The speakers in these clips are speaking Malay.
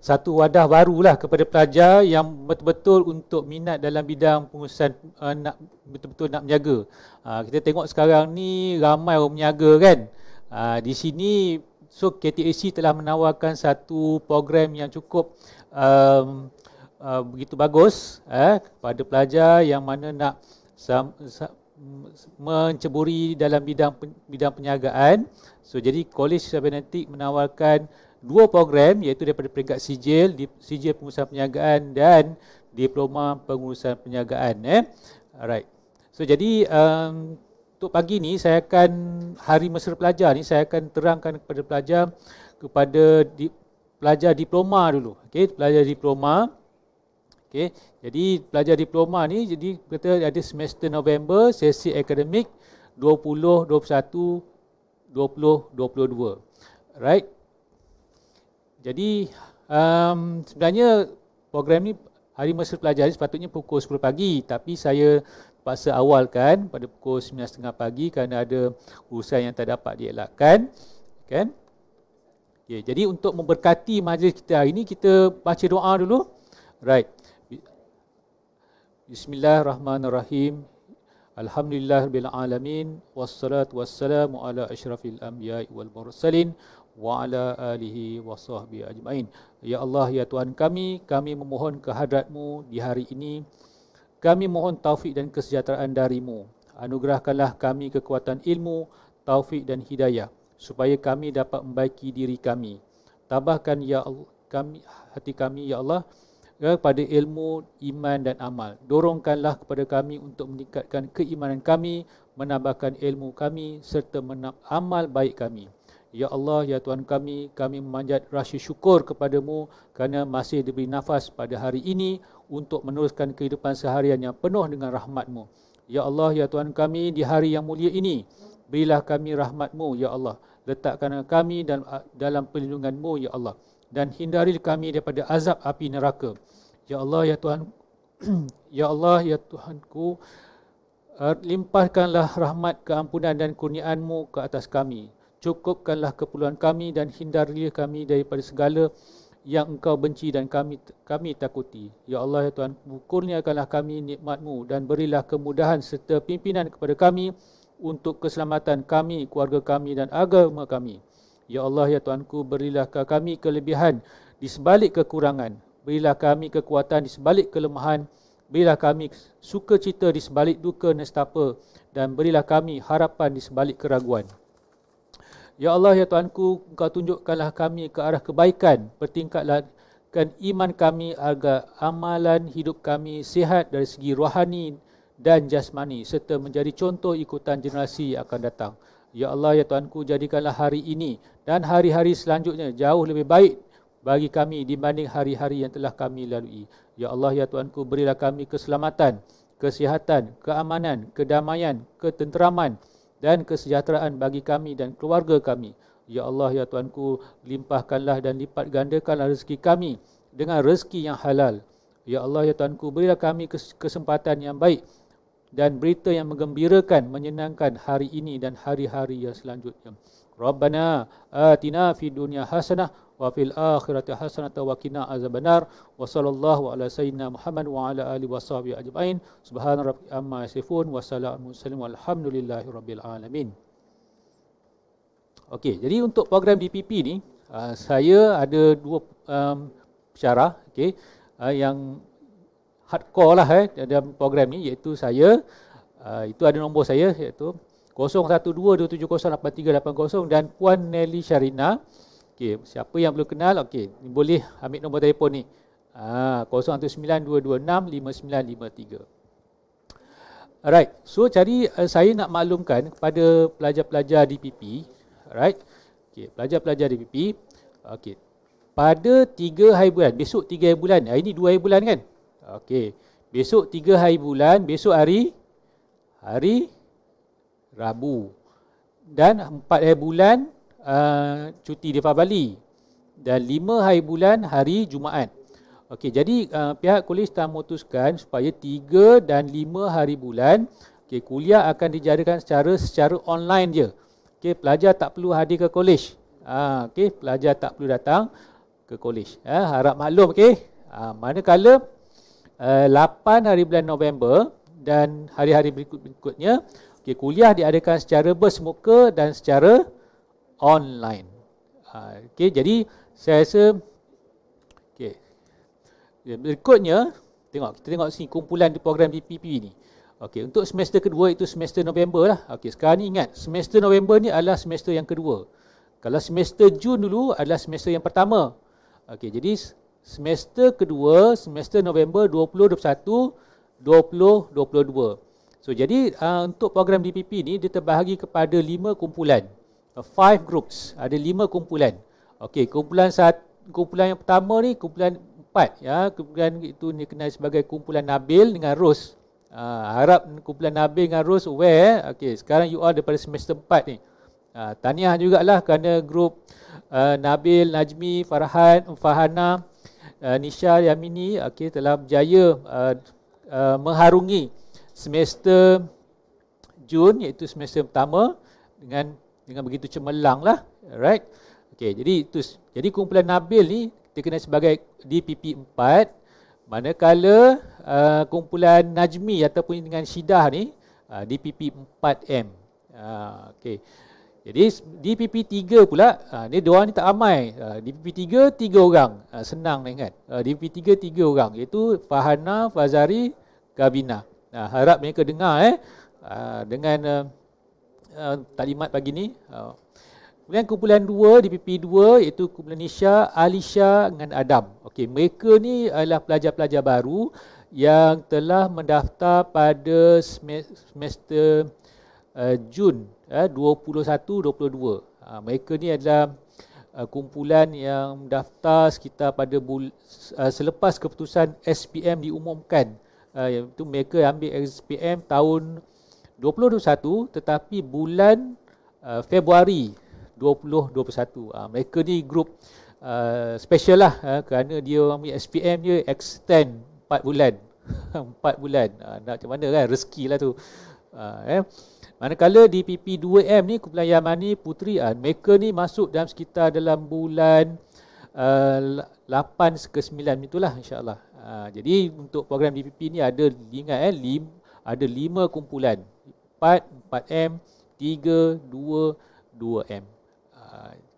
satu wadah baru lah kepada pelajar yang betul-betul untuk minat dalam bidang pengurusan uh, nak betul-betul nak menjaga. Uh, kita tengok sekarang ni ramai orang menjaga kan. Uh, di sini so KTAC telah menawarkan satu program yang cukup um, uh, begitu bagus eh kepada pelajar yang mana nak sam, sam, menceburi dalam bidang bidang penyagaan. So jadi College Cybernetic menawarkan dua program iaitu daripada peringkat sijil di sijil pengurusan perniagaan dan diploma pengurusan perniagaan eh alright so jadi um, untuk pagi ni saya akan hari mesra pelajar ni saya akan terangkan kepada pelajar kepada di, pelajar diploma dulu okey pelajar diploma okey jadi pelajar diploma ni jadi kita ada semester November sesi akademik 20 21 20 22 right jadi um, sebenarnya program ni hari masa pelajar ni sepatutnya pukul 10 pagi tapi saya terpaksa awalkan pada pukul 9.30 pagi kerana ada urusan yang tak dapat dielakkan kan okay, jadi untuk memberkati majlis kita hari ini kita baca doa dulu right Bismillahirrahmanirrahim Alhamdulillah bil alamin wassalatu wassalamu ala asyrafil anbiya wal mursalin wa ala alihi wa sahbihi ajmain. Ya Allah, ya Tuhan kami, kami memohon kehadratmu di hari ini. Kami mohon taufik dan kesejahteraan darimu. Anugerahkanlah kami kekuatan ilmu, taufik dan hidayah supaya kami dapat membaiki diri kami. Tabahkan ya kami hati kami ya Allah kepada ilmu, iman dan amal. Dorongkanlah kepada kami untuk meningkatkan keimanan kami, menambahkan ilmu kami serta menambah amal baik kami. Ya Allah, Ya Tuhan kami, kami memanjat rasa syukur kepadamu kerana masih diberi nafas pada hari ini untuk meneruskan kehidupan seharian yang penuh dengan rahmatmu. Ya Allah, Ya Tuhan kami, di hari yang mulia ini, berilah kami rahmatmu, Ya Allah. Letakkan kami dan ah, dalam perlindunganmu, Ya Allah. Dan hindari kami daripada azab api neraka. Ya Allah, Ya Tuhan, Ya Allah, Ya Tuhanku, ah, limpahkanlah rahmat keampunan dan kurniaanmu ke atas kami cukupkanlah keperluan kami dan hindarilah kami daripada segala yang engkau benci dan kami kami takuti. Ya Allah ya Tuhan, kurniakanlah kami nikmatmu dan berilah kemudahan serta pimpinan kepada kami untuk keselamatan kami, keluarga kami dan agama kami. Ya Allah ya Tuhanku, berilah kami kelebihan di sebalik kekurangan. Berilah kami kekuatan di sebalik kelemahan. Berilah kami sukacita di sebalik duka nestapa dan berilah kami harapan di sebalik keraguan. Ya Allah, Ya Tuhanku, Engkau tunjukkanlah kami ke arah kebaikan, pertingkatkan iman kami agar amalan hidup kami sihat dari segi rohani dan jasmani serta menjadi contoh ikutan generasi yang akan datang. Ya Allah, Ya Tuhanku, jadikanlah hari ini dan hari-hari selanjutnya jauh lebih baik bagi kami dibanding hari-hari yang telah kami lalui. Ya Allah, Ya Tuhanku, berilah kami keselamatan, kesihatan, keamanan, kedamaian, ketenteraman, dan kesejahteraan bagi kami dan keluarga kami. Ya Allah, Ya Tuanku, limpahkanlah dan lipat gandakanlah rezeki kami dengan rezeki yang halal. Ya Allah, Ya Tuanku, berilah kami kesempatan yang baik dan berita yang menggembirakan, menyenangkan hari ini dan hari-hari yang selanjutnya. Rabbana atina fi dunya hasanah wa fil akhirati hasanatan wa qina azabannar wa sallallahu ala sayyidina Muhammad wa ala ali washabi ajmain subhana rabbi amma yasifun wa salamun alhamdulillahi rabbil alamin Okey jadi untuk program DPP ni ah, saya ada dua um, cara okey uh, yang hardcore lah eh dalam program ni iaitu saya ah, itu ada nombor saya iaitu 012 dan Puan Nelly Sharina Okey, siapa yang belum kenal, okey, boleh ambil nombor telefon ni. Ah, 0192265953. Alright. So cari uh, saya nak maklumkan kepada pelajar-pelajar DPP, alright. Okey, pelajar-pelajar DPP. Okey. Pada 3 hari bulan, besok 3 hari bulan. Hari ni 2 hari bulan kan? Okey. Besok 3 hari bulan, besok hari hari Rabu. Dan 4 hari bulan Ah, cuti Defa Bali dan 5 hari bulan hari Jumaat. Okey, jadi uh, pihak kolej telah memutuskan supaya 3 dan 5 hari bulan okay, kuliah akan dijadikan secara secara online je. Okey, pelajar tak perlu hadir ke kolej. Ha, ah, okey, pelajar tak perlu datang ke kolej. Ha, harap maklum, okey. Ha, manakala uh, 8 hari bulan November dan hari-hari berikut-berikutnya, okey, kuliah diadakan secara bersemuka dan secara online. Uh, ah, okay, jadi saya rasa okay. Ya, berikutnya, tengok kita tengok sini kumpulan di program DPP ni. Okay, untuk semester kedua itu semester November lah. Okay, sekarang ni ingat, semester November ni adalah semester yang kedua. Kalau semester Jun dulu adalah semester yang pertama. Okay, jadi semester kedua, semester November 2021, 2022. So jadi uh, untuk program DPP ni dia terbahagi kepada lima kumpulan five groups ada lima kumpulan okey kumpulan saat kumpulan yang pertama ni kumpulan empat ya kumpulan itu dikenali sebagai kumpulan Nabil dengan Rus ha, harap kumpulan Nabil dengan Rus aware eh. okey sekarang you all daripada semester empat ni ha, tahniah jugalah kerana group uh, ah, Nabil Najmi Farhan Fahana uh, Nisha Yamini okey telah berjaya uh, uh, mengharungi semester Jun iaitu semester pertama dengan dengan begitu cemerlang lah. right? Okey, jadi itu jadi kumpulan Nabil ni dikenali sebagai DPP4 manakala uh, kumpulan Najmi ataupun dengan Syidah ni uh, DPP4M. Uh, ah, okey. Jadi DPP3 pula, uh, ah, ni dua orang ni tak ramai. Uh, ah, DPP3 tiga orang. Uh, senang ni kan. Uh, DPP3 tiga orang iaitu Fahana, Fazari, Gabina. Uh, harap mereka dengar eh. Uh, dengan uh, Uh, talimat pagi ni. Uh. Kemudian kumpulan dua, DPP dua iaitu kumpulan Nisha, Alisha dengan Adam. Okey, mereka ni adalah pelajar-pelajar baru yang telah mendaftar pada semester uh, Jun eh, uh, 21-22. mereka ni adalah kumpulan yang mendaftar sekitar pada selepas keputusan SPM diumumkan. iaitu mereka ambil SPM tahun 2021 tetapi bulan uh, Februari 2021. Uh, ah, mereka ni grup uh, special lah uh, kerana dia ambil SPM dia extend 4 bulan. 4 bulan. Uh, nak macam mana kan? Rezeki lah tu. Uh, eh. Manakala di PP2M ni Kumpulan Yamani Puteri uh, mereka ni masuk dalam sekitar dalam bulan uh, 8 ke 9 itulah insyaAllah. Uh, jadi untuk program DPP ni ada ingat eh, lim, ada lima kumpulan 4, 4M, 3, 2, 2M.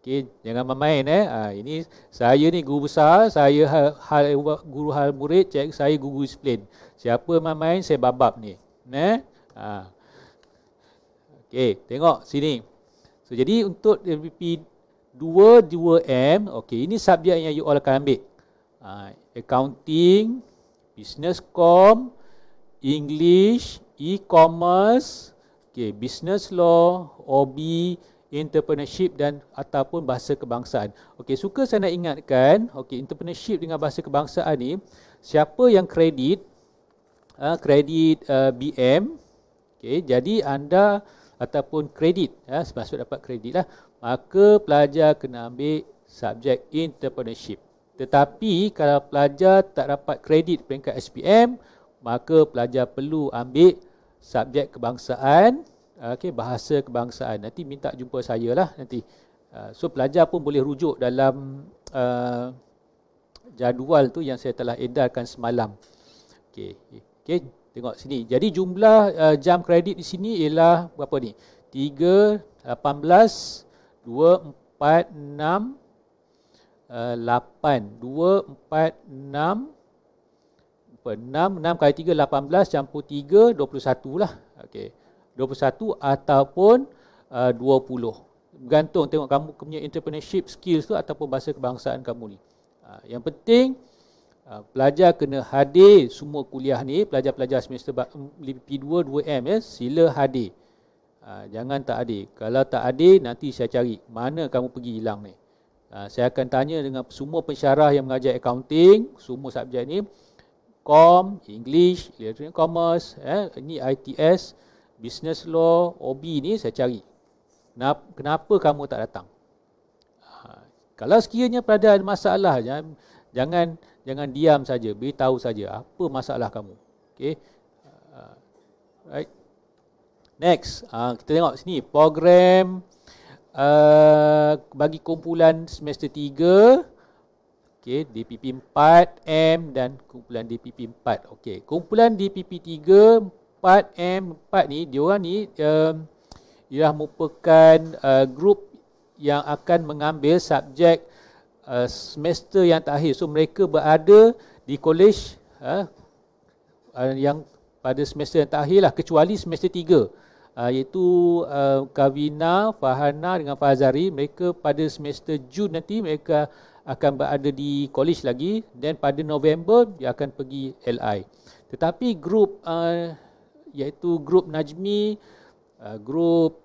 Okay, jangan main-main eh. Ha, ini saya ni guru besar, saya hal, hal guru hal murid, cek saya guru disiplin. Siapa main-main saya babab ni. Eh? Ha. Okey, tengok sini. So, jadi untuk MVP 22 m okey, ini subjek yang you all akan ambil. Ha, accounting, business com, English, e-commerce, okay, business law, OB, entrepreneurship dan ataupun bahasa kebangsaan. Okey, suka saya nak ingatkan, okey, entrepreneurship dengan bahasa kebangsaan ni, siapa yang kredit uh, kredit uh, ah, BM, okey, jadi anda ataupun kredit, ya, uh, sebab dapat kredit lah, maka pelajar kena ambil subjek entrepreneurship. Tetapi kalau pelajar tak dapat kredit peringkat SPM, maka pelajar perlu ambil subjek kebangsaan okey bahasa kebangsaan nanti minta jumpa saya lah nanti uh, so pelajar pun boleh rujuk dalam uh, jadual tu yang saya telah edarkan semalam okey okey tengok sini jadi jumlah uh, jam kredit di sini ialah berapa ni 3 18 2 4 6 8 2 4 6 6 6 kali 3 18 campur 3 21 lah okey 21 ataupun uh, 20 bergantung tengok kamu punya entrepreneurship skills tu ataupun bahasa kebangsaan kamu ni uh, yang penting uh, pelajar kena hadir semua kuliah ni pelajar-pelajar semester P2 2M mm, ya sila hadir uh, jangan tak hadir kalau tak hadir nanti saya cari mana kamu pergi hilang ni uh, saya akan tanya dengan semua pensyarah yang mengajar accounting semua subjek ni com, English, Electronic Commerce, eh, ni ITS, Business Law, OB ni saya cari. Kenapa, kenapa kamu tak datang? Ha, kalau sekiranya ada masalah, jangan jangan, jangan diam saja, beritahu saja apa masalah kamu. Okay. Uh, right. Next, ha, kita tengok sini, program uh, bagi kumpulan semester 3, Okey, DPP 4M dan kumpulan DPP 4. Okey, kumpulan DPP 3, 4 M, 4 ni dia orang ni um, ialah merupakan uh, grup yang akan mengambil subjek uh, semester yang terakhir. So mereka berada di college uh, eh, yang pada semester yang terakhir lah kecuali semester 3. iaitu uh, Kavina, Fahana dengan Fazari mereka pada semester Jun nanti mereka akan berada di college lagi dan pada November dia akan pergi LI. Tetapi grup uh, iaitu grup Najmi, uh, grup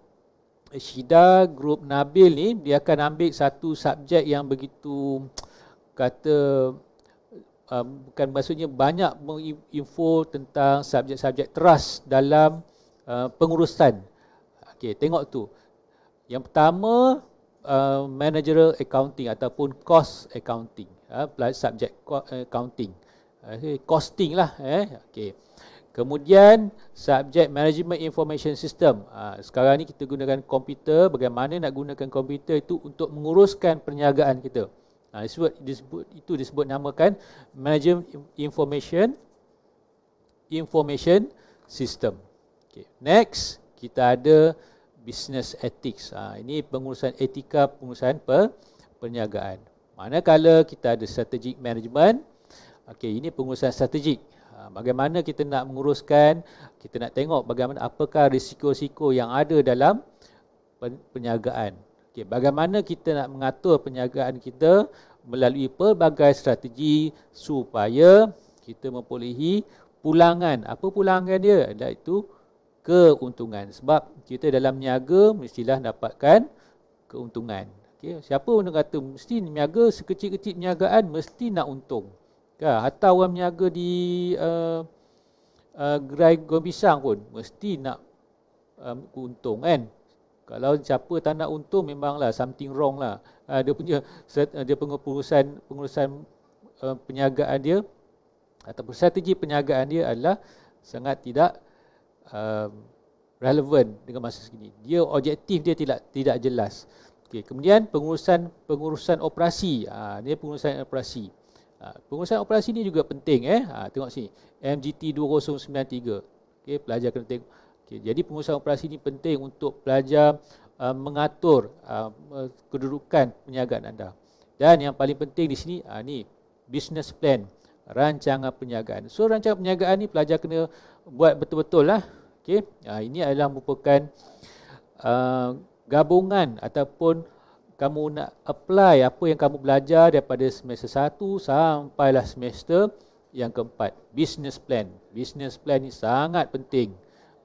Shida, grup Nabil ni dia akan ambil satu subjek yang begitu kata uh, bukan maksudnya banyak info tentang subjek-subjek teras dalam uh, pengurusan. Okey, tengok tu. Yang pertama Uh, managerial accounting ataupun cost accounting uh, subject uh, accounting uh, okay, costing lah eh okey kemudian subject management information system uh, sekarang ni kita gunakan komputer bagaimana nak gunakan komputer itu untuk menguruskan perniagaan kita uh, disebut, disebut itu disebut namakan management information information system Okay, next kita ada business ethics. Ha, ini pengurusan etika pengurusan per, perniagaan. Manakala kita ada strategic management, okay, ini pengurusan strategik. Ha, ah, bagaimana kita nak menguruskan, kita nak tengok bagaimana apakah risiko-risiko yang ada dalam per, perniagaan. Okay, bagaimana kita nak mengatur perniagaan kita melalui pelbagai strategi supaya kita mempunyai pulangan. Apa pulangan dia? Iaitu like keuntungan sebab kita dalam niaga mestilah dapatkan keuntungan okey siapa pun kata mesti niaga sekecil-kecil niagaan mesti nak untung kan hatta orang niaga di uh, uh, gerai goreng pisang pun mesti nak um, keuntung kan kalau siapa tak nak untung memanglah something wrong lah uh, dia punya set, uh, dia pengurusan pengurusan uh, perniagaan dia ataupun strategi perniagaan dia adalah sangat tidak um, relevan dengan masa segini. Dia objektif dia tidak tidak jelas. Okay. Kemudian pengurusan pengurusan operasi. Uh, ha, ini pengurusan operasi. Uh, pengurusan operasi ini juga penting. Eh, uh, tengok sini MGT 2093. Okay, pelajar kena tengok. Okay, jadi pengurusan operasi ini penting untuk pelajar uh, mengatur uh, kedudukan penyagaan anda. Dan yang paling penting di sini, uh, ni business plan, rancangan penyagaan. So rancangan penyagaan ni pelajar kena buat betul-betul lah. Okey, ha, ini adalah merupakan uh, gabungan ataupun kamu nak apply apa yang kamu belajar daripada semester 1 lah semester yang keempat. Business plan. Business plan ni sangat penting.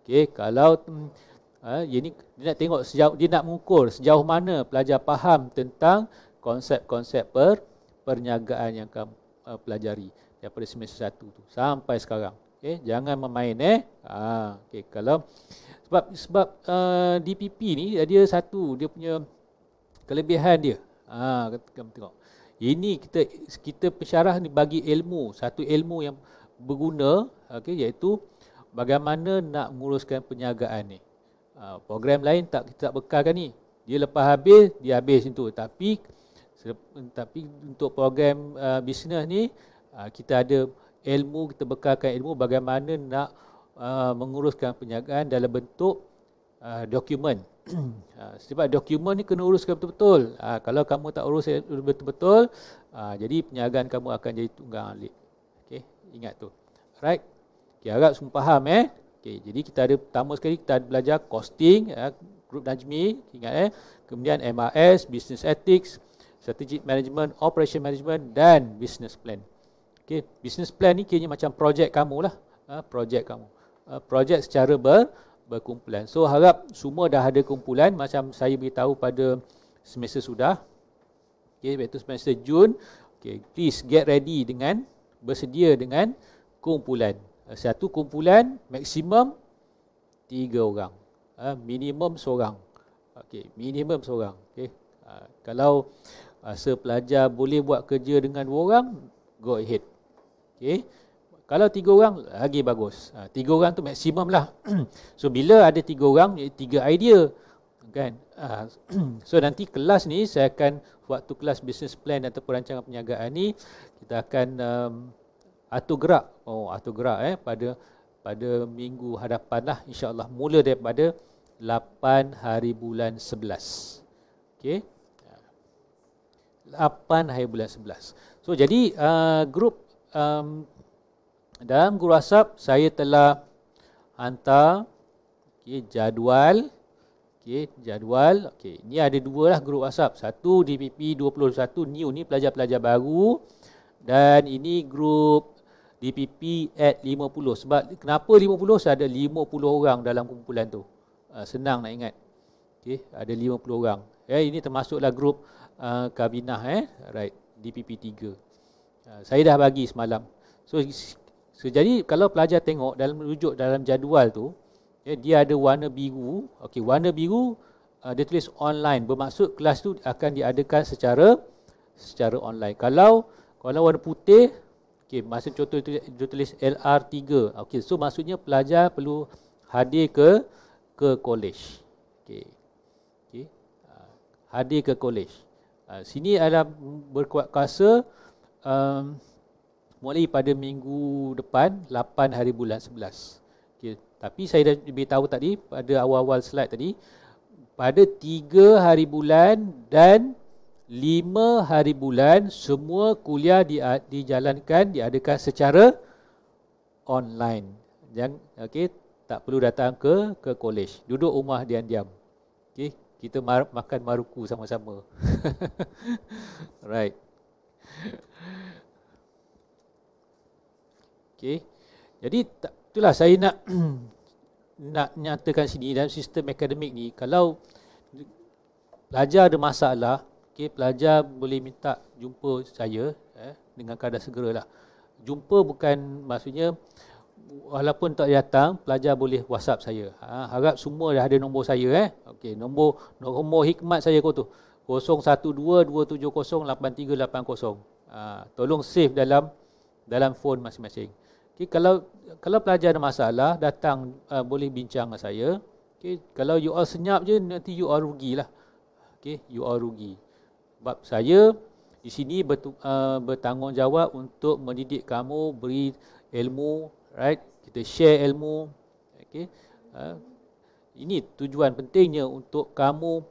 Okey, kalau ha, hmm, ah, ini dia nak tengok sejauh dia nak mengukur sejauh mana pelajar faham tentang konsep-konsep per, perniagaan yang kamu uh, pelajari daripada semester 1 tu sampai sekarang. Okey, jangan memain eh. Ha, okey, kalau sebab sebab uh, eh, DPP ni dia satu dia punya kelebihan dia. Ha, kita tengok. Ini kita kita pensyarah ni bagi ilmu, satu ilmu yang berguna, okey, iaitu bagaimana nak menguruskan perniagaan ni. Ha, program lain tak kita tak bekalkan ni. Dia lepas habis, dia habis itu. Tapi tapi untuk program uh, bisnes ni uh, kita ada ilmu kita bekalkan ilmu bagaimana nak uh, menguruskan perniagaan dalam bentuk uh, dokumen uh, sebab dokumen ni kena uruskan betul-betul uh, kalau kamu tak urus eh, betul-betul uh, jadi perniagaan kamu akan jadi tunggang alik okey ingat tu right okay, harap semua faham eh okey jadi kita ada pertama sekali kita belajar costing uh, group najmi ingat eh kemudian MRS business ethics strategic management operation management dan business plan Okay, business plan ni kira macam projek kamu lah. Uh, projek kamu. Uh, projek secara ber, berkumpulan. So, harap semua dah ada kumpulan macam saya beritahu pada semester sudah. Okay, waktu semester Jun. Okay, please get ready dengan, bersedia dengan kumpulan. Ah, satu kumpulan, maksimum tiga orang. Uh, minimum seorang. Okay, minimum seorang. Okay. Uh, kalau uh, sepelajar boleh buat kerja dengan dua orang, go ahead. Okay, Kalau tiga orang, lagi bagus. Ha, tiga orang tu maksimum lah. so, bila ada tiga orang, tiga idea. Kan? Ha, so, nanti kelas ni, saya akan waktu kelas business plan ataupun rancangan perniagaan ni, kita akan um, atur gerak. Oh, atur gerak eh, pada pada minggu hadapan lah. InsyaAllah mula daripada 8 hari bulan 11. okay? 8 hari bulan 11. So, jadi uh, grup um, dalam guru asap saya telah hantar okay, jadual okay, jadual okay. ni ada dua lah guru asap satu DPP 21 new ni pelajar-pelajar baru dan ini grup DPP at 50 sebab kenapa 50 saya ada 50 orang dalam kumpulan tu ah, senang nak ingat okay, ada 50 orang eh, ini termasuklah grup uh, Kabinah eh. right DPP 3 Ah, saya dah bagi semalam. So sejadi so, kalau pelajar tengok dalam rujuk dalam jadual tu, okay, eh, dia ada warna biru. Okey, warna biru uh, dia tulis online bermaksud kelas tu akan diadakan secara secara online. Kalau kalau warna putih, okey, masa contoh itu dia tulis LR3. Okey, so maksudnya pelajar perlu hadir ke ke college. Okey. Ah, hadir ke college. sini adalah berkuat kuasa um, mulai pada minggu depan 8 hari bulan 11. Okay. Tapi saya dah beritahu tadi pada awal-awal slide tadi pada 3 hari bulan dan 5 hari bulan semua kuliah di, dijalankan diadakan secara online. Yang okey tak perlu datang ke ke kolej. Duduk rumah diam-diam. Okey, kita mar- makan maruku sama-sama. right. Okey. Jadi itulah saya nak nak nyatakan sini dalam sistem akademik ni kalau pelajar ada masalah, okey pelajar boleh minta jumpa saya eh, dengan kadar segeralah. Jumpa bukan maksudnya walaupun tak datang pelajar boleh WhatsApp saya. Ha, harap semua dah ada nombor saya eh. Okey, nombor nombor hikmat saya kau tu. 0122708380. Ah, tolong save dalam dalam phone masing-masing. Okay, kalau kalau pelajar ada masalah datang uh, boleh bincang dengan saya. Okay, kalau you all senyap je nanti you all rugi lah. Okay, you all rugi. Sebab saya di sini uh, bertanggungjawab untuk mendidik kamu beri ilmu, right? Kita share ilmu. Okay. Uh, ini tujuan pentingnya untuk kamu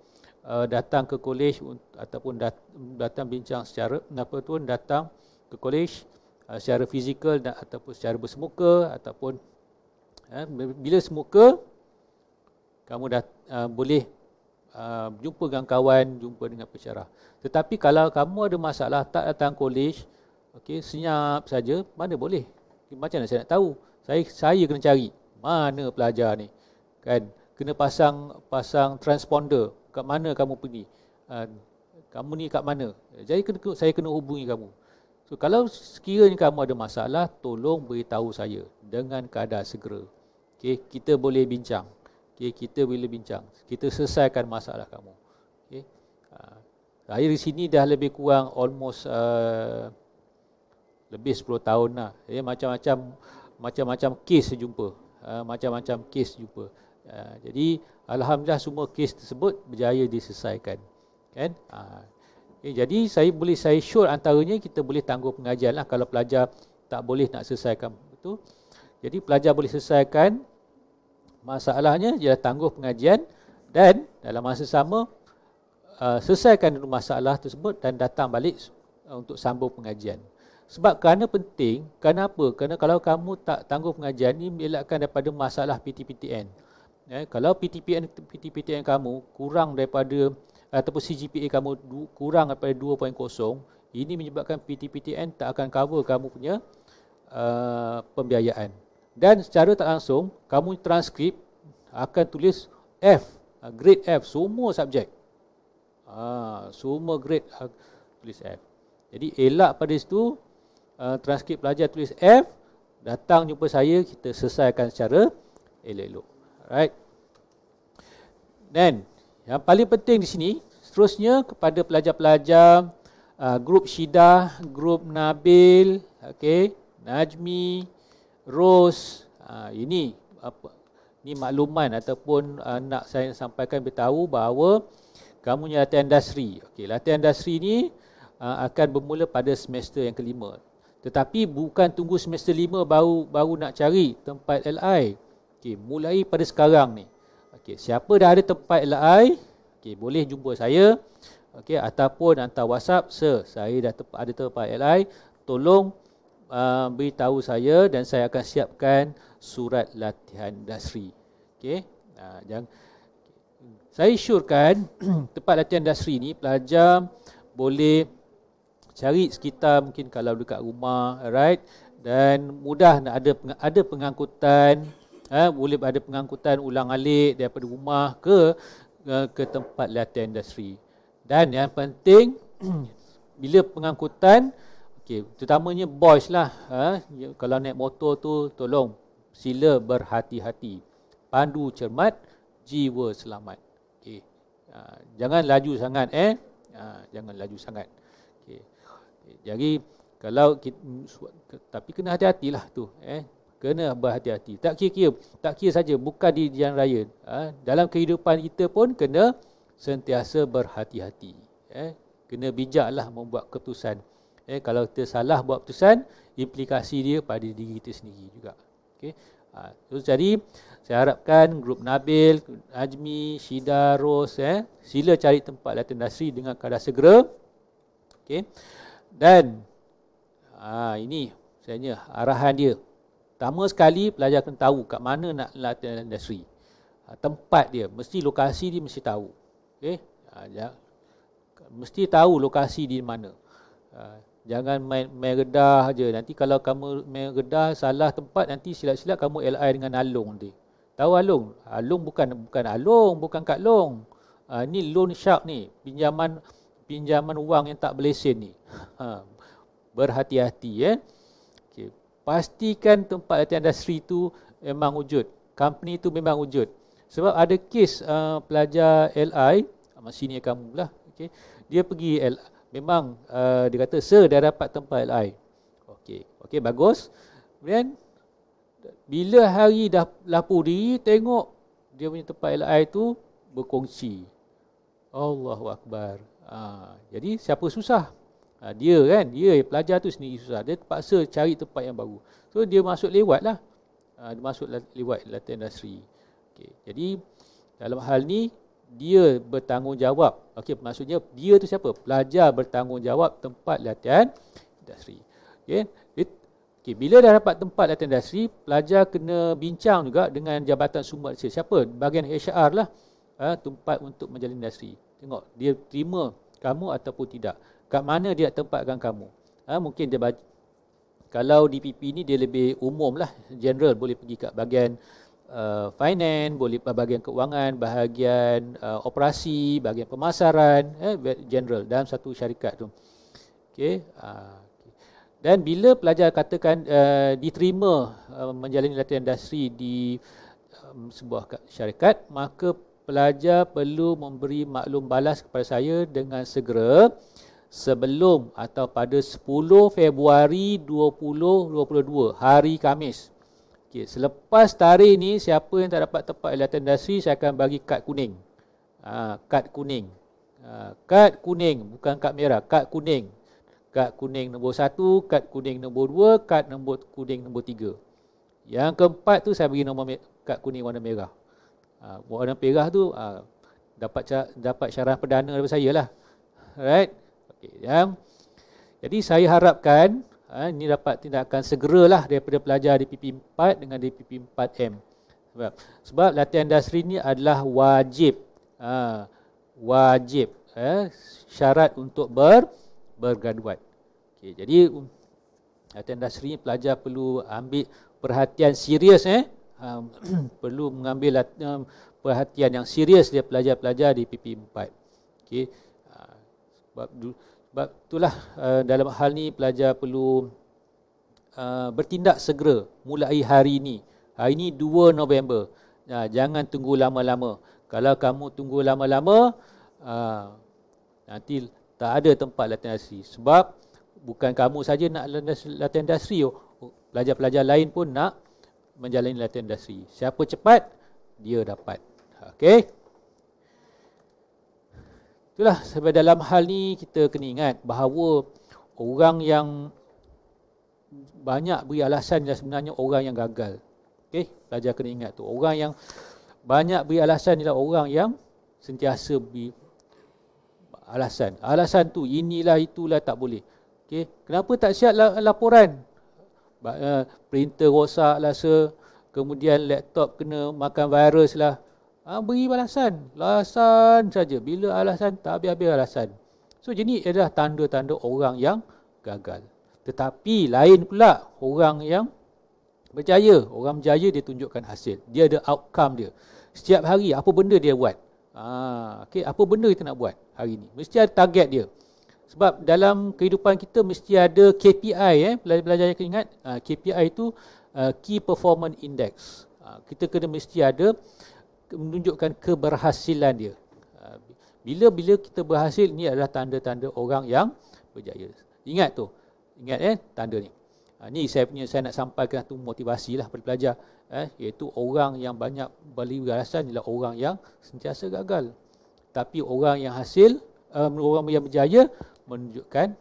uh, datang ke kolej ataupun dat, datang bincang secara apa tu datang ke kolej uh, secara fizikal dan, ataupun secara bersemuka ataupun eh, bila semuka kamu dah uh, boleh uh, jumpa dengan kawan jumpa dengan pensyarah tetapi kalau kamu ada masalah tak datang kolej okey senyap saja mana boleh macam mana saya nak tahu saya saya kena cari mana pelajar ni kan kena pasang pasang transponder kat mana kamu pergi? Ah, kamu ni kat mana? Jadi saya kena hubungi kamu. So kalau sekiranya kamu ada masalah, tolong beritahu saya dengan kadar segera. Okey, kita boleh bincang. Okey, kita boleh bincang. Kita selesaikan masalah kamu. Okey. Ah, saya di sini dah lebih kurang almost uh, lebih 10 tahun lah. Eh, macam-macam macam-macam case jumpa. Uh, macam-macam case jumpa. Ha, jadi alhamdulillah semua kes tersebut berjaya diselesaikan. Kan? Ha. Eh, jadi saya boleh saya sure antaranya kita boleh tangguh pengajian lah kalau pelajar tak boleh nak selesaikan itu. Jadi pelajar boleh selesaikan masalahnya ialah tangguh pengajian dan dalam masa sama uh, selesaikan dulu masalah tersebut dan datang balik uh, untuk sambung pengajian. Sebab kerana penting, kenapa? Kerana kalau kamu tak tangguh pengajian ini, melakukan daripada masalah PTPTN ya, kalau PTPN PTPTN kamu kurang daripada ataupun CGPA kamu du, kurang daripada 2.0 ini menyebabkan PTPTN tak akan cover kamu punya uh, pembiayaan dan secara tak langsung kamu transkrip akan tulis F uh, grade F semua subjek ah semua grade uh, tulis F jadi elak pada situ uh, transkrip pelajar tulis F datang jumpa saya kita selesaikan secara elok-elok Right, Then, yang paling penting di sini, seterusnya kepada pelajar-pelajar uh, grup Syidah, grup Nabil, okay, Najmi, Rose, uh, ini apa, ini makluman ataupun uh, nak saya sampaikan beritahu bahawa kamu punya latihan dasri. Okay, latihan dasri ini uh, akan bermula pada semester yang kelima. Tetapi bukan tunggu semester lima baru, baru nak cari tempat LI. Okey, mulai pada sekarang ni. Okey, siapa dah ada tempat lai, okey boleh jumpa saya. Okey, ataupun hantar WhatsApp, se saya dah tempat ada tempat lai, tolong uh, beritahu saya dan saya akan siapkan surat latihan dasri. Okey. Nah, uh, jangan saya syorkan tempat latihan dasri ni pelajar boleh cari sekitar mungkin kalau dekat rumah, alright? Dan mudah nak ada ada pengangkutan ha, boleh ada pengangkutan ulang-alik daripada rumah ke eh, ke, tempat latihan industri. Dan yang penting bila pengangkutan okay, terutamanya boys lah ha, kalau naik motor tu tolong sila berhati-hati. Pandu cermat, jiwa selamat. okay, Ha, ah, jangan laju sangat eh. Ha, jangan laju sangat. okay, Jadi kalau kita, tapi kena hati-hatilah tu eh kena berhati-hati. Tak kira-kira, tak kira saja bukan di jalan raya. Ha? Dalam kehidupan kita pun kena sentiasa berhati-hati. Eh? Kena bijaklah membuat keputusan. Eh, kalau kita salah buat keputusan, implikasi dia pada diri kita sendiri juga. Okey. Ha, so, jadi, saya harapkan grup Nabil, Ajmi, Shida, Ros, eh, sila cari tempat Latin Nasri dengan kadar segera. Okey. Dan, ha, ini sebenarnya arahan dia. Pertama sekali pelajar kena tahu kat mana nak latihan industri. Ah, tempat dia, mesti lokasi dia mesti tahu. Okey. Ah, mesti tahu lokasi di mana. Ah, jangan main, main redah je. Nanti kalau kamu main redah salah tempat nanti silap-silap kamu LI dengan Along nanti. Tahu Along? Along bukan bukan Along, bukan Kak Long. Uh, ni loan shark ni, pinjaman pinjaman wang yang tak berlesen ni. Berhati-hati eh pastikan tempat latihan dasri itu memang wujud. Company itu memang wujud. Sebab ada kes uh, pelajar LI, ah, sini kamu lah, okay. dia pergi LI, memang uh, dia kata, sir dah dapat tempat LI. Okey, okay, bagus. Kemudian, bila hari dah lapu diri, tengok dia punya tempat LI itu berkongsi. Allahu Akbar. Ha, jadi, siapa susah? ha, Dia kan, dia pelajar tu sendiri susah Dia terpaksa cari tempat yang baru So dia masuk lewat lah ha, Dia masuk lewat latihan dasri okay. Jadi dalam hal ni Dia bertanggungjawab okay, Maksudnya dia tu siapa? Pelajar bertanggungjawab tempat latihan dasri okay. It, okay. Bila dah dapat tempat latihan dasri Pelajar kena bincang juga dengan jabatan sumber Siapa? Bahagian HR lah ha, Tempat untuk menjalin dasri Tengok dia terima kamu ataupun tidak kat mana dia nak tempatkan kamu ha, mungkin dia baca, kalau DPP ni dia lebih umum lah general boleh pergi ke bahagian uh, finance boleh bahagian keuangan bahagian uh, operasi bahagian pemasaran eh, general dalam satu syarikat tu Okay, uh, dan bila pelajar katakan uh, diterima uh, menjalani latihan industri di um, sebuah syarikat maka pelajar perlu memberi maklum balas kepada saya dengan segera uh, sebelum atau pada 10 Februari 2022 hari Khamis. Okey, selepas tarikh ni siapa yang tak dapat tempat di industri saya akan bagi kad kuning. Ha, kad kuning. Ha, kad kuning bukan kad merah, kad kuning. Kad kuning nombor 1, kad kuning nombor 2, kad nombor kuning nombor 3. Yang keempat tu saya bagi nombor kad kuning warna merah. Ha, warna merah tu ha, dapat dapat syarah perdana daripada saya lah. Alright. Okay, ya. Jadi saya harapkan ha, ini dapat tindakan segeralah daripada pelajar di pp 4 dengan di pp 4M. Sebab, sebab latihan dasar ini adalah wajib. Ha, wajib. Ha, syarat untuk ber, bergraduat. Okay, jadi um, latihan dasri ini pelajar perlu ambil perhatian serius. Eh. Ha, perlu mengambil um, perhatian yang serius dia pelajar-pelajar di PP4. Okay. Sebab, sebab itulah uh, dalam hal ni pelajar perlu uh, bertindak segera mulai hari ini. Hari ini 2 November. Uh, jangan tunggu lama-lama. Kalau kamu tunggu lama-lama, uh, nanti tak ada tempat latihan dasri. Sebab bukan kamu saja nak latihan dasri. Oh, oh. Pelajar-pelajar lain pun nak menjalani latihan dasri. Siapa cepat, dia dapat. okay. Itulah sebab dalam hal ni kita kena ingat bahawa orang yang banyak beri alasan ialah sebenarnya orang yang gagal. Okey, pelajar kena ingat tu. Orang yang banyak beri alasan ialah orang yang sentiasa beri alasan. Alasan tu inilah itulah tak boleh. Okey, kenapa tak siap laporan? Eh, printer rosak lah se, kemudian laptop kena makan virus lah ha, beri balasan alasan saja bila alasan tak habis-habis alasan so jadi adalah tanda-tanda orang yang gagal tetapi lain pula orang yang berjaya orang berjaya dia tunjukkan hasil dia ada outcome dia setiap hari apa benda dia buat ha, ah, okay, apa benda kita nak buat hari ini? mesti ada target dia sebab dalam kehidupan kita mesti ada KPI eh belajar-belajar yang ingat ah, KPI itu key performance index kita kena mesti ada menunjukkan keberhasilan dia. Bila-bila ha, kita berhasil, ini adalah tanda-tanda orang yang berjaya. Ingat tu. Ingat eh, tanda ni. Ini ha, saya punya, saya nak sampaikan satu motivasi lah pada pelajar. Eh, iaitu orang yang banyak beli berhasil ialah orang yang sentiasa gagal. Tapi orang yang hasil, uh, orang yang berjaya menunjukkan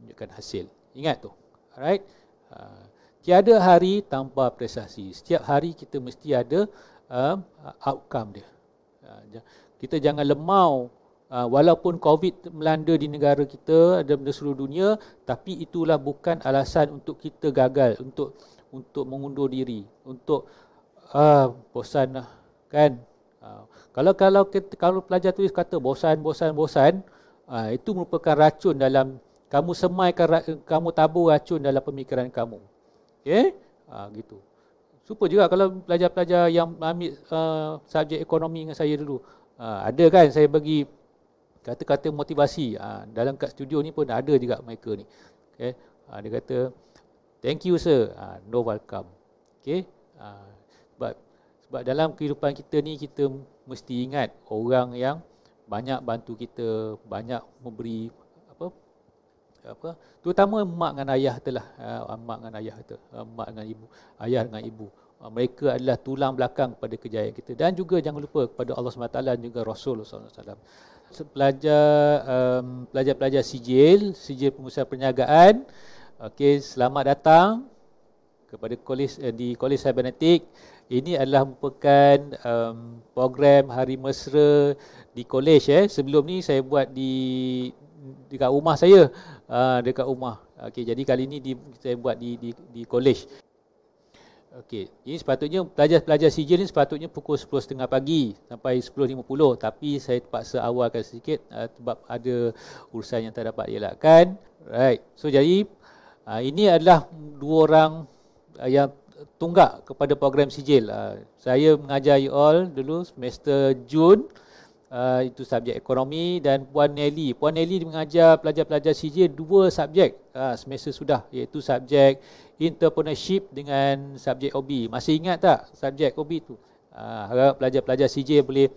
menunjukkan hasil. Ingat tu. Alright. Uh, tiada hari tanpa prestasi. Setiap hari kita mesti ada uh, outcome dia. Uh, kita jangan lemau uh, walaupun COVID melanda di negara kita dan di seluruh dunia tapi itulah bukan alasan untuk kita gagal untuk untuk mengundur diri, untuk uh, bosan lah kan. Uh, kalau kalau kita, kalau pelajar tulis kata bosan bosan bosan uh, itu merupakan racun dalam kamu semai, kamu tabur racun dalam pemikiran kamu. Okey? Uh, gitu. Serupa juga kalau pelajar-pelajar yang ambil uh, subjek ekonomi dengan saya dulu. Uh, ada kan saya bagi kata-kata motivasi. Uh, dalam kat studio ni pun ada juga mereka ni. Okay. Uh, dia kata, thank you sir, uh, no welcome. Okay. Uh, sebab, sebab dalam kehidupan kita ni, kita mesti ingat orang yang banyak bantu kita, banyak memberi apa terutama mak dengan ayah telah, uh, mak dengan ayah itu uh, ah, mak dengan ibu ayah dengan ibu uh, mereka adalah tulang belakang kepada kejayaan kita dan juga jangan lupa kepada Allah SWT dan juga Rasul SAW pelajar um, pelajar-pelajar sijil sijil pengusaha perniagaan okey selamat datang kepada kolej eh, di kolej cybernetik ini adalah merupakan um, program hari mesra di kolej eh sebelum ni saya buat di dekat rumah saya uh, dekat rumah. Okey, jadi kali ini di, saya buat di di di college. Okey, ini sepatutnya pelajar-pelajar sijil ni sepatutnya pukul 10.30 pagi sampai 10.50 tapi saya terpaksa awalkan sedikit uh, ah, sebab ada urusan yang tak dapat dielakkan. Right. So jadi uh, ini adalah dua orang uh, yang tunggak kepada program sijil. saya mengajar you all dulu semester June uh, itu subjek ekonomi dan Puan Nelly. Puan Nelly mengajar pelajar-pelajar CJ dua subjek uh, ah, semester sudah iaitu subjek entrepreneurship dengan subjek OB. Masih ingat tak subjek OB tu? Uh, harap pelajar-pelajar CJ boleh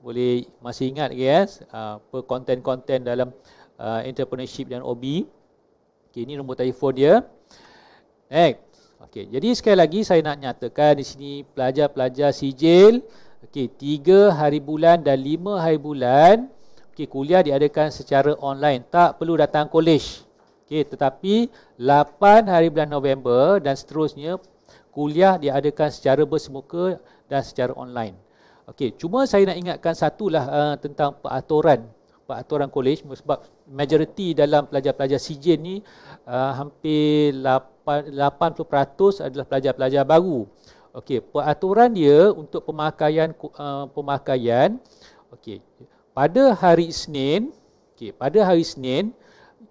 boleh masih ingat lagi yes? Eh, apa uh, konten-konten dalam uh, entrepreneurship dan OB. Okey ini nombor telefon dia. Next. Okey, jadi sekali lagi saya nak nyatakan di sini pelajar-pelajar sijil Okey, tiga hari bulan dan lima hari bulan okay, kuliah diadakan secara online. Tak perlu datang kolej. Okey, tetapi lapan hari bulan November dan seterusnya kuliah diadakan secara bersemuka dan secara online. Okey, cuma saya nak ingatkan satulah uh, tentang peraturan peraturan kolej sebab majoriti dalam pelajar-pelajar sijen ni uh, hampir 8, 80% adalah pelajar-pelajar baru. Okey, peraturan dia untuk pemakaian uh, pemakaian okey. Pada hari Isnin, okey, pada hari Isnin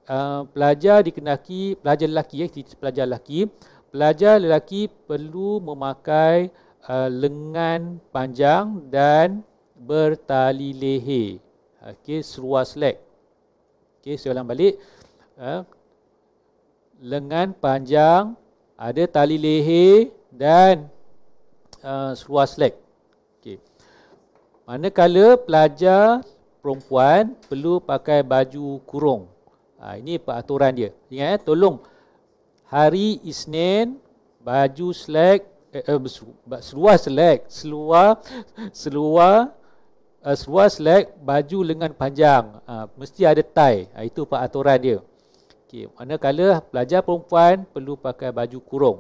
uh, pelajar dikenaki pelajar lelaki ya, pelajar lelaki, pelajar lelaki perlu memakai uh, lengan panjang dan bertali leher. Okey, seluar slack. Okey, saya ulang balik. Uh, lengan panjang ada tali leher dan Uh, seluar slack. Okey. Manakala pelajar perempuan perlu pakai baju kurung. Ha, ini peraturan dia. Ingat eh, tolong hari Isnin baju slack eh, eh, seluar slack, seluar seluar uh, seluar slack baju lengan panjang ha, mesti ada tie. Ha, itu peraturan dia. Okey, manakala pelajar perempuan perlu pakai baju kurung.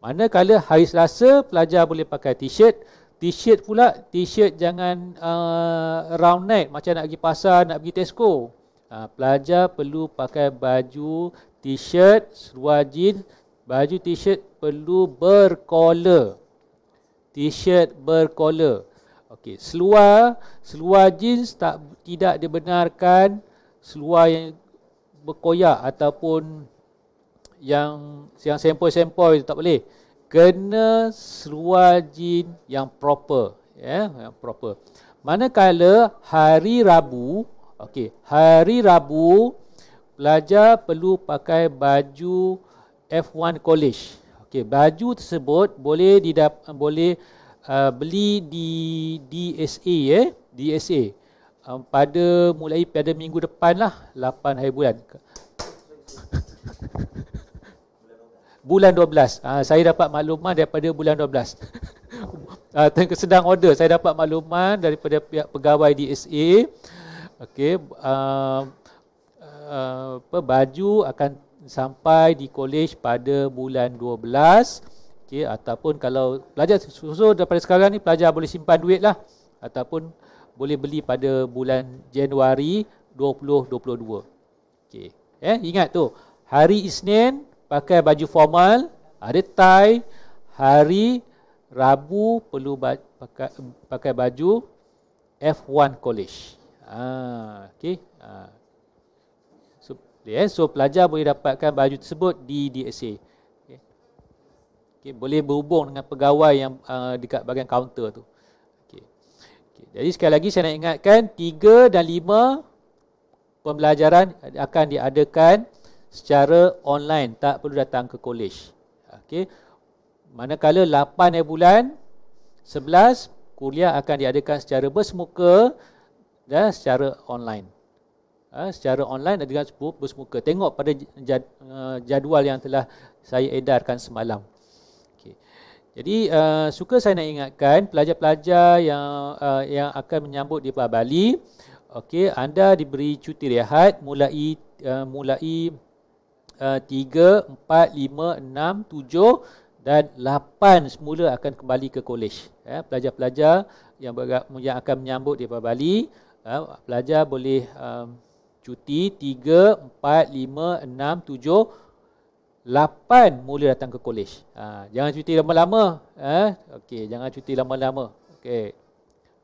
Manakala hari Selasa pelajar boleh pakai t-shirt T-shirt pula, t-shirt jangan uh, round neck macam nak pergi pasar, nak pergi Tesco ha, Pelajar perlu pakai baju t-shirt, seluar jeans Baju t-shirt perlu berkolar T-shirt berkolar okay, Seluar seluar jeans tak tidak dibenarkan Seluar yang berkoyak ataupun yang yang sampel-sampel tak boleh. Kena seluar jin yang proper, ya, yeah, yang proper. Manakala hari Rabu, okey, hari Rabu pelajar perlu pakai baju F1 College. Okey, baju tersebut boleh didap boleh uh, beli di DSA ya, eh? DSA. Um, pada mulai pada minggu depan lah 8 hari bulan. Uh, bulan 12. Ha, ah, saya dapat maklumat daripada bulan 12. Ha, ah, sedang order saya dapat maklumat daripada pihak pegawai DSA okey uh, uh, baju akan sampai di kolej pada bulan 12 okey ataupun kalau pelajar so daripada sekarang ni pelajar boleh simpan duit lah ataupun boleh beli pada bulan Januari 2022 okey eh ingat tu hari Isnin pakai baju formal, ada tie, hari Rabu perlu ba- pakai, pakai baju F1 College. Ah, ha, okay. Ah. Ha. So, yeah, so pelajar boleh dapatkan baju tersebut di DSA. Okay. Okay, boleh berhubung dengan pegawai yang uh, dekat bahagian kaunter tu. Okay. Okay, jadi sekali lagi saya nak ingatkan 3 dan 5 pembelajaran akan diadakan secara online tak perlu datang ke kolej. Okey. Manakala 8 hari bulan 11 kuliah akan diadakan secara bersemuka dan ya, secara online. Ha, secara online dengan bersemuka. Tengok pada eh, jadual yang telah saya edarkan semalam. Okey. Jadi uh, suka saya nak ingatkan pelajar-pelajar yang uh, yang akan menyambut di Bali, okey, anda diberi cuti rehat mulai uh, mulai uh, 3, 4, 5, 6, 7 dan 8 semula akan kembali ke kolej. Ya, pelajar-pelajar yang, yang akan menyambut di Bali, uh, pelajar boleh um, cuti 3, 4, 5, 6, 7, 8 mula datang ke kolej. Ha, jangan cuti lama-lama. Eh? Okey, jangan cuti lama-lama. Okay,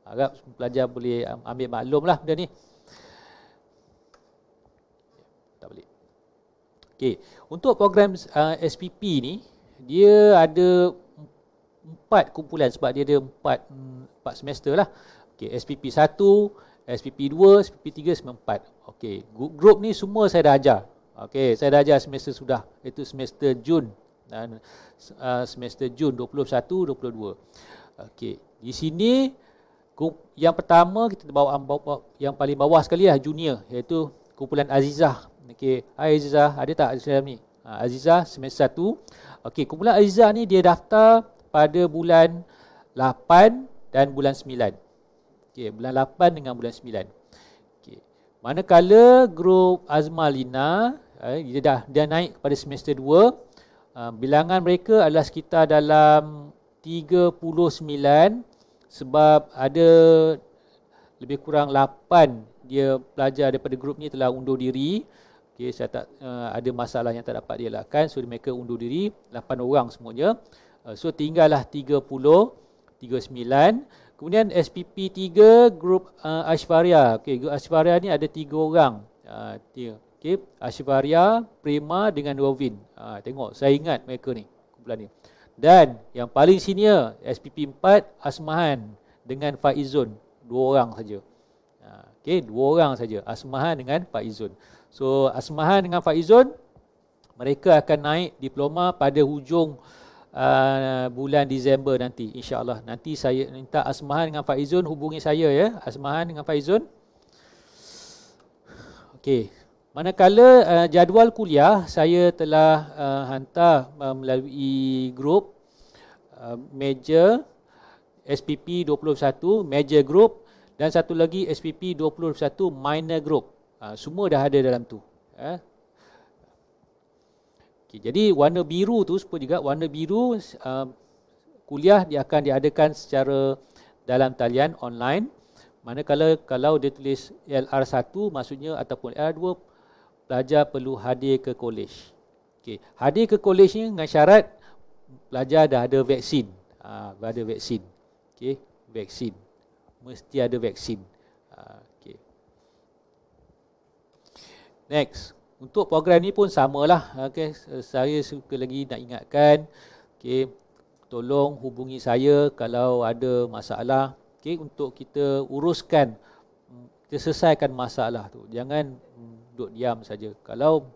Harap pelajar boleh ambil maklum lah benda ni. Okey, untuk program uh, SPP ni dia ada empat kumpulan sebab dia ada empat mm, empat semester lah. Okey, SPP 1, SPP 2, SPP 3 sampai empat. Okey, group, ni semua saya dah ajar. Okey, saya dah ajar semester sudah iaitu semester Jun dan uh, semester Jun 21 22. Okey, di sini yang pertama kita bawa, bawa yang paling bawah sekali lah junior iaitu kumpulan Azizah Okey, hai Aziza, ada tak Aziza ni? Uh, ha, Aziza semester satu. Okey, kumpulan Aziza ni dia daftar pada bulan 8 dan bulan 9. Okey, bulan 8 dengan bulan 9. Okey. Manakala grup Azmalina uh, dia dah dia naik kepada semester 2. Uh, ha, bilangan mereka adalah sekitar dalam 39 sebab ada lebih kurang 8 dia pelajar daripada grup ni telah undur diri. Okey, saya tak uh, ada masalah yang tak dapat dielakkan. So mereka undur diri 8 orang semuanya. Uh, so tinggallah 30 39. Kemudian SPP 3 group uh, eh, Ashvaria. Okey, grup Ashvaria ni ada 3 orang. Ah uh, okey, Ashvaria, Prima dengan Rovin. uh, tengok saya ingat mereka ni kumpulan ni. Dan yang paling senior SPP 4 Asmahan dengan Faizun dua orang saja. Ah uh, okey, dua orang saja Asmahan dengan Faizun. Izzun. So Asmahan dengan Faizun mereka akan naik diploma pada hujung uh, bulan Disember nanti insya-Allah. Nanti saya minta Asmahan dengan Faizun hubungi saya ya. Asmahan dengan Faizun. Okey. Manakala uh, jadual kuliah saya telah uh, hantar uh, melalui grup uh, major SPP 21 major group dan satu lagi SPP 21 minor group. Ah, semua dah ada dalam tu. Eh? Okay, jadi warna biru tu sebut juga warna biru uh, kuliah dia akan diadakan secara dalam talian online. Manakala kalau dia tulis LR1 maksudnya ataupun LR2 pelajar perlu hadir ke kolej. Okey, hadir ke kolej ni dengan syarat pelajar dah ada vaksin. Ah, uh, ada vaksin. Okey, vaksin. Mesti ada vaksin. Uh, Next. Untuk program ni pun samalah. Okey, saya suka lagi nak ingatkan okey, tolong hubungi saya kalau ada masalah. Okey, untuk kita uruskan mm, kita selesaikan masalah tu. Jangan mm, duduk diam saja. Kalau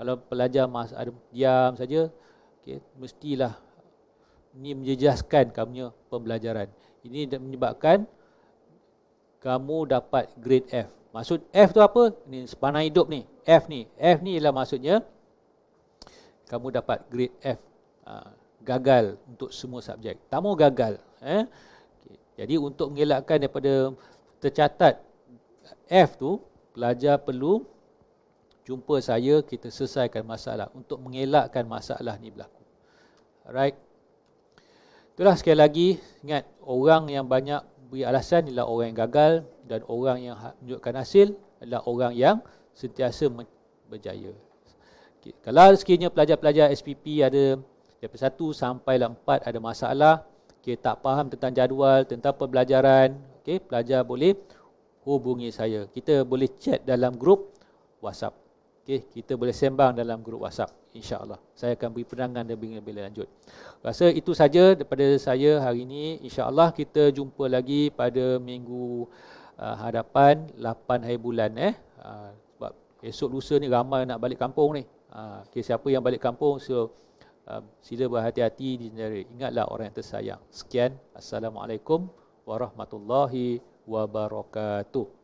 kalau pelajar mas ada diam saja, okey, mestilah ini menjejaskan kamunya pembelajaran. Ini menyebabkan kamu dapat grade F. Maksud F tu apa? Ni sepanjang hidup ni. F ni. F ni ialah maksudnya kamu dapat grade F. Ha, gagal untuk semua subjek. Tak mau gagal. Eh? Okay. Jadi untuk mengelakkan daripada tercatat F tu, pelajar perlu jumpa saya, kita selesaikan masalah. Untuk mengelakkan masalah ni berlaku. Alright. Itulah sekali lagi ingat orang yang banyak beri alasan ialah orang yang gagal dan orang yang ha- menunjukkan hasil adalah orang yang sentiasa berjaya. Okay. Kalau sekiranya pelajar-pelajar SPP ada dari satu sampai lah empat ada masalah, okay, tak faham tentang jadual, tentang pembelajaran, okay, pelajar boleh hubungi saya. Kita boleh chat dalam grup WhatsApp. Okay, kita boleh sembang dalam grup WhatsApp insya-Allah. Saya akan beri penerangan lebih bila lanjut. Rasa itu saja daripada saya hari ini. Insya-Allah kita jumpa lagi pada minggu uh, hadapan 8 hari bulan eh. Uh, esok lusa ni ramai nak balik kampung ni. Uh, okay, siapa yang balik kampung so uh, sila berhati-hati di sana. Ingatlah orang yang tersayang. Sekian. Assalamualaikum warahmatullahi wabarakatuh.